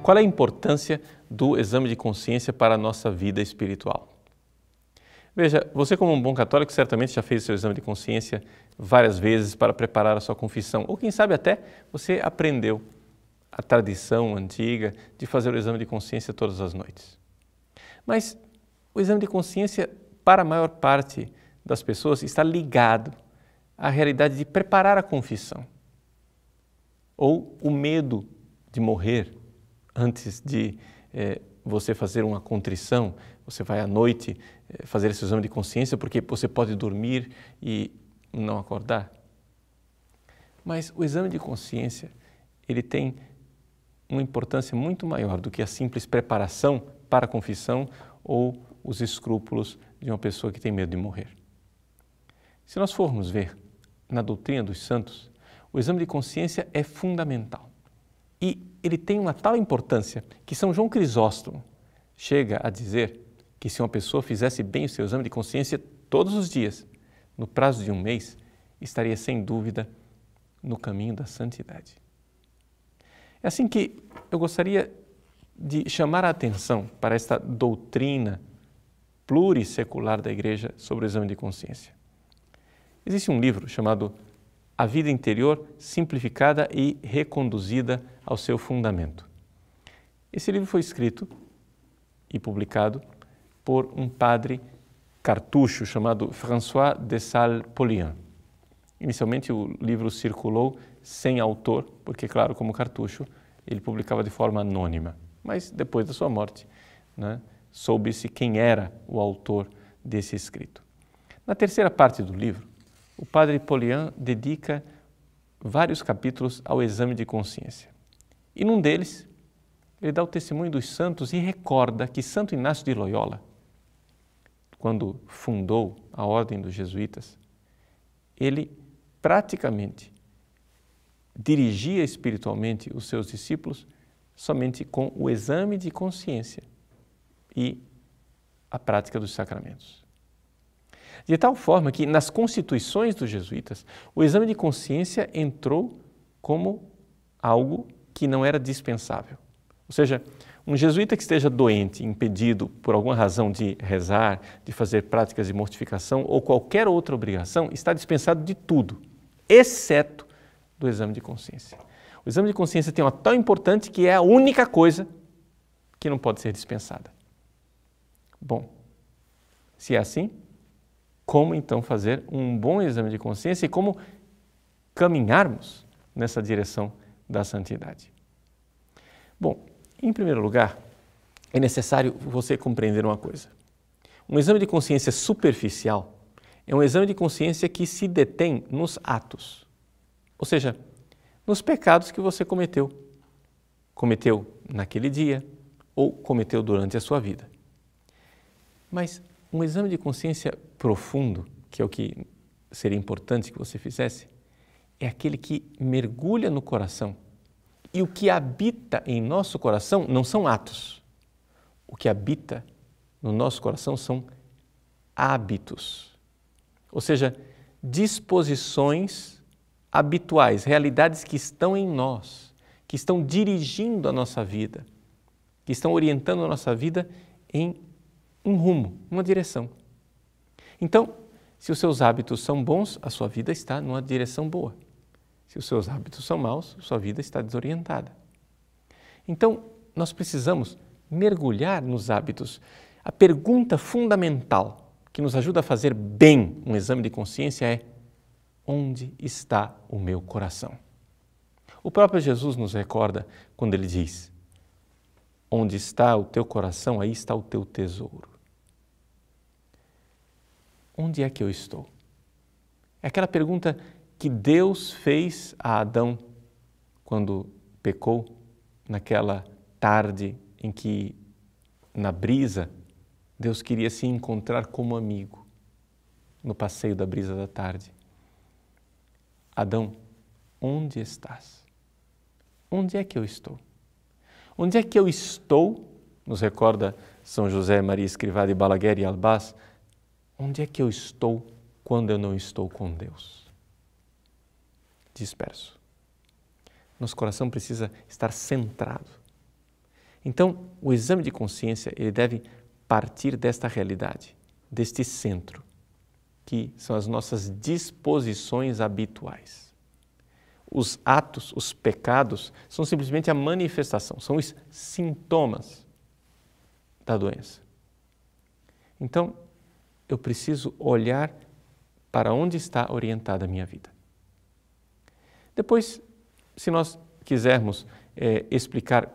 Qual é a importância do exame de consciência para a nossa vida espiritual? Veja, você como um bom católico certamente já fez o seu exame de consciência várias vezes para preparar a sua confissão, ou quem sabe até você aprendeu a tradição antiga de fazer o exame de consciência todas as noites. Mas o exame de consciência, para a maior parte das pessoas, está ligado à realidade de preparar a confissão ou o medo de morrer antes de eh, você fazer uma contrição. Você vai à noite eh, fazer esse exame de consciência porque você pode dormir e não acordar. Mas o exame de consciência, ele tem uma importância muito maior do que a simples preparação para a confissão ou os escrúpulos de uma pessoa que tem medo de morrer. Se nós formos ver na doutrina dos santos, o exame de consciência é fundamental. E ele tem uma tal importância que São João Crisóstomo chega a dizer que se uma pessoa fizesse bem o seu exame de consciência todos os dias, no prazo de um mês, estaria sem dúvida no caminho da santidade. É assim que eu gostaria de chamar a atenção para esta doutrina plurissecular da Igreja sobre o exame de consciência. Existe um livro chamado A Vida Interior Simplificada e Reconduzida ao seu Fundamento. Esse livro foi escrito e publicado por um padre cartucho chamado François de Salles Polien. Inicialmente o livro circulou sem autor, porque, claro, como Cartucho, ele publicava de forma anônima. Mas depois da sua morte, né, soube-se quem era o autor desse escrito. Na terceira parte do livro, o padre Polian dedica vários capítulos ao exame de consciência. E num deles, ele dá o testemunho dos santos e recorda que Santo Inácio de Loyola, quando fundou a Ordem dos Jesuítas, ele praticamente dirigia espiritualmente os seus discípulos somente com o exame de consciência e a prática dos sacramentos. De tal forma que, nas constituições dos jesuítas, o exame de consciência entrou como algo que não era dispensável. Ou seja, um jesuíta que esteja doente, impedido por alguma razão de rezar, de fazer práticas de mortificação ou qualquer outra obrigação, está dispensado de tudo, exceto do exame de consciência. O exame de consciência tem uma tão importante que é a única coisa que não pode ser dispensada. Bom, se é assim, como então fazer um bom exame de consciência e como caminharmos nessa direção da santidade? Bom, em primeiro lugar, é necessário você compreender uma coisa. Um exame de consciência superficial é um exame de consciência que se detém nos atos ou seja, nos pecados que você cometeu. Cometeu naquele dia ou cometeu durante a sua vida. Mas um exame de consciência profundo, que é o que seria importante que você fizesse, é aquele que mergulha no coração. E o que habita em nosso coração não são atos. O que habita no nosso coração são hábitos. Ou seja, disposições habituais, realidades que estão em nós, que estão dirigindo a nossa vida, que estão orientando a nossa vida em um rumo, uma direção. Então, se os seus hábitos são bons, a sua vida está numa direção boa. Se os seus hábitos são maus, sua vida está desorientada. Então, nós precisamos mergulhar nos hábitos. A pergunta fundamental que nos ajuda a fazer bem um exame de consciência é: onde está o meu coração? O próprio Jesus nos recorda quando ele diz: Onde está o teu coração, aí está o teu tesouro. Onde é que eu estou? É aquela pergunta que Deus fez a Adão quando pecou naquela tarde em que, na brisa, Deus queria se encontrar como amigo no passeio da brisa da tarde. Adão, onde estás? Onde é que eu estou? Onde é que eu estou? Nos recorda São José Maria Escrivá de Balaguer e Albás. Onde é que eu estou quando eu não estou com Deus? Disperso. Nosso coração precisa estar centrado. Então, o exame de consciência ele deve partir desta realidade, deste centro que são as nossas disposições habituais. Os atos, os pecados, são simplesmente a manifestação, são os sintomas da doença. Então, eu preciso olhar para onde está orientada a minha vida. Depois, se nós quisermos é, explicar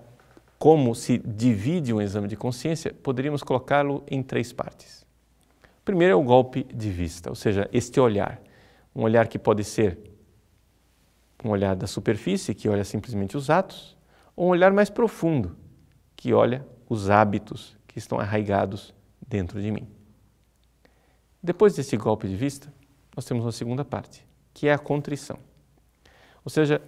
como se divide um exame de consciência, poderíamos colocá-lo em três partes. Primeiro é o golpe de vista, ou seja, este olhar. Um olhar que pode ser um olhar da superfície, que olha simplesmente os atos, ou um olhar mais profundo, que olha os hábitos que estão arraigados dentro de mim. Depois desse golpe de vista, nós temos uma segunda parte, que é a contrição. Ou seja,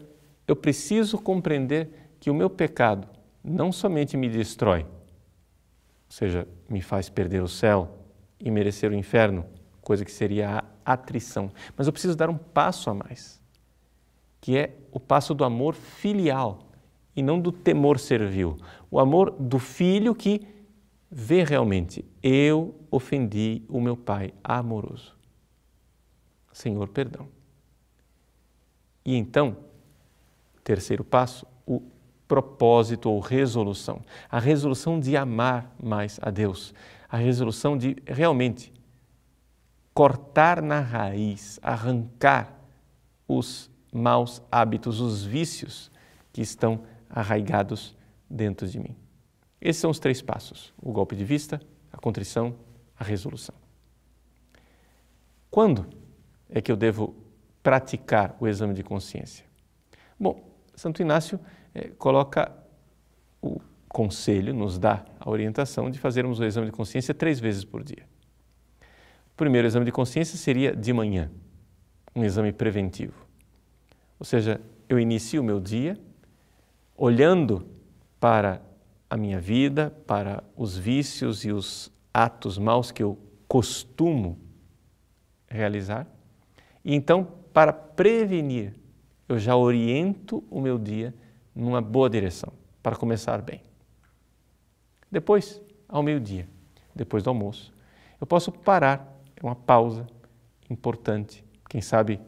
eu preciso compreender que o meu pecado não somente me destrói, ou seja, me faz perder o céu, e merecer o inferno, coisa que seria a atrição. Mas eu preciso dar um passo a mais, que é o passo do amor filial e não do temor servil. O amor do filho que vê realmente: eu ofendi o meu pai amoroso. Senhor, perdão. E então, terceiro passo, o propósito ou resolução. A resolução de amar mais a Deus, a resolução de realmente cortar na raiz, arrancar os maus hábitos, os vícios que estão arraigados dentro de mim. Esses são os três passos: o golpe de vista, a contrição, a resolução. Quando é que eu devo praticar o exame de consciência? Bom, Santo Inácio eh, coloca o conselho, nos dá a orientação de fazermos o exame de consciência três vezes por dia. O primeiro exame de consciência seria de manhã, um exame preventivo. Ou seja, eu inicio o meu dia olhando para a minha vida, para os vícios e os atos maus que eu costumo realizar. E então, para prevenir, eu já oriento o meu dia numa boa direção, para começar bem. Depois, ao meio-dia, depois do almoço, eu posso parar, é uma pausa importante. Quem sabe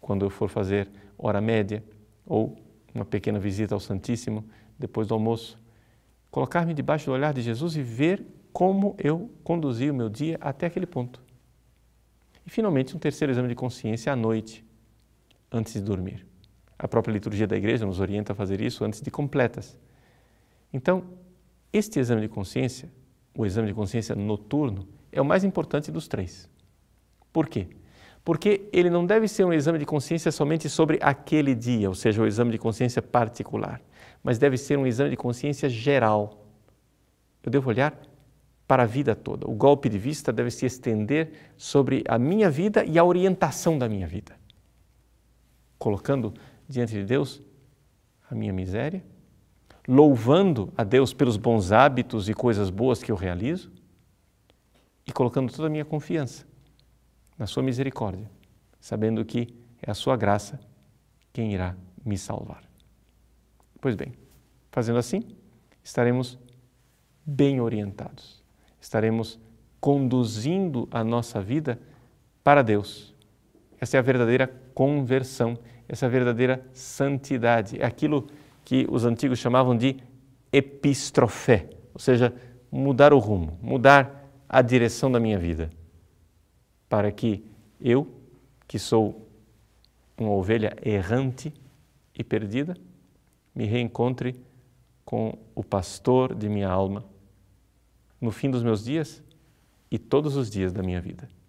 quando eu for fazer hora média ou uma pequena visita ao Santíssimo depois do almoço, colocar-me debaixo do olhar de Jesus e ver como eu conduzi o meu dia até aquele ponto. E finalmente, um terceiro exame de consciência à noite, antes de dormir. A própria liturgia da igreja nos orienta a fazer isso antes de completas. Então, este exame de consciência, o exame de consciência noturno, é o mais importante dos três. Por quê? Porque ele não deve ser um exame de consciência somente sobre aquele dia, ou seja, o um exame de consciência particular, mas deve ser um exame de consciência geral. Eu devo olhar para a vida toda. O golpe de vista deve se estender sobre a minha vida e a orientação da minha vida, colocando diante de Deus a minha miséria, louvando a Deus pelos bons hábitos e coisas boas que eu realizo e colocando toda a minha confiança na Sua misericórdia, sabendo que é a Sua graça quem irá me salvar. Pois bem, fazendo assim, estaremos bem orientados, estaremos conduzindo a nossa vida para Deus. Essa é a verdadeira conversão, essa é a verdadeira santidade, é aquilo que que os antigos chamavam de epistrofé, ou seja, mudar o rumo, mudar a direção da minha vida, para que eu, que sou uma ovelha errante e perdida, me reencontre com o pastor de minha alma no fim dos meus dias e todos os dias da minha vida.